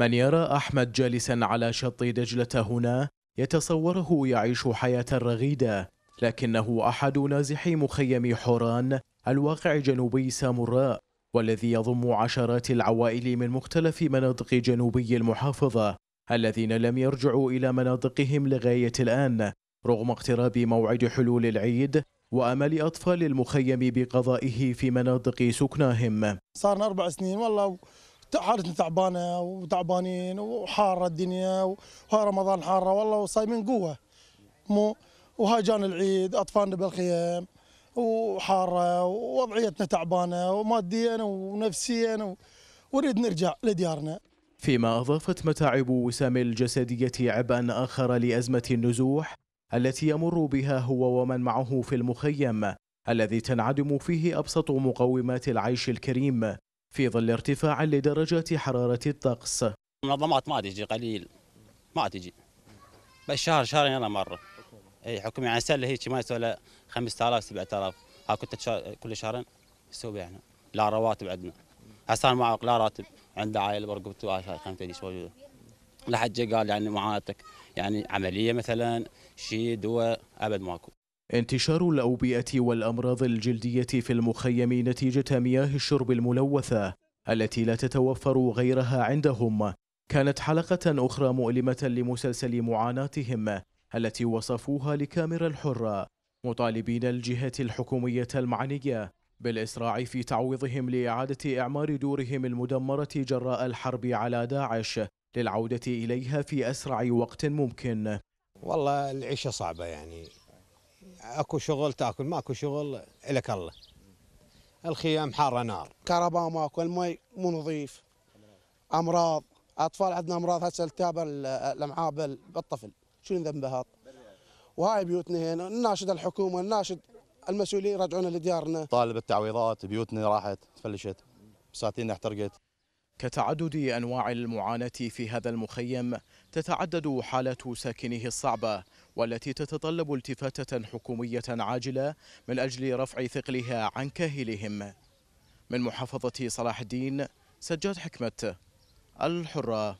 من يرى أحمد جالسا على شط دجلة هنا يتصوره يعيش حياة رغيدة لكنه أحد نازحي مخيم حوران الواقع جنوبي سامراء والذي يضم عشرات العوائل من مختلف مناطق جنوبي المحافظة الذين لم يرجعوا إلى مناطقهم لغاية الآن رغم اقتراب موعد حلول العيد وأمل أطفال المخيم بقضائه في مناطق سكناهم صارنا أربع سنين والله حالتنا تعبانة وتعبانين وحارة الدنيا وها رمضان حارة والله وصايمين قوة مو وها جان العيد أطفالنا بالخيام وحارة ووضعيتنا تعبانة وماديا ونفسيا ونريد نرجع لديارنا فيما أضافت متاعب وسام الجسدية عبئا آخر لأزمة النزوح التي يمر بها هو ومن معه في المخيم الذي تنعدم فيه أبسط مقومات العيش الكريم في ظل ارتفاع لدرجات حرارة الطقس منظمات ما تجي قليل ما تجي بس شهر شهرين انا مره اي حكم يعني سله هيك ما يسوى له 5000 7000 ها كنت كل شهرين يسوي يعني لا رواتب عندنا حسان ما لا راتب عنده عائله برقبته هاي خمسه ايش موجوده لحد جا قال يعني معاناتك يعني عمليه مثلا شيء دواء ابد ماكو انتشار الأوبئة والأمراض الجلدية في المخيم نتيجة مياه الشرب الملوثة التي لا تتوفر غيرها عندهم كانت حلقة أخرى مؤلمة لمسلسل معاناتهم التي وصفوها لكاميرا الحرة مطالبين الجهة الحكومية المعنية بالإسراع في تعويضهم لإعادة إعمار دورهم المدمرة جراء الحرب على داعش للعودة إليها في أسرع وقت ممكن والله العيشة صعبة يعني اكو شغل تاكل ماكو شغل لك الله الخيام حاره نار كهرباء ماكو المي مو نظيف امراض اطفال عندنا امراض هسه التاب الامعاء بالطفل شنو ذنبها وهاي بيوتنا هنا نناشد الحكومه نناشد المسؤولين يرجعونا لديارنا طالب التعويضات بيوتنا راحت تفلشت بساتيننا احترقت كتعدد أنواع المعاناة في هذا المخيم تتعدد حالة ساكنه الصعبة والتي تتطلب التفاتة حكومية عاجلة من أجل رفع ثقلها عن كاهلهم من محافظة صلاح الدين سجاد حكمة الحرة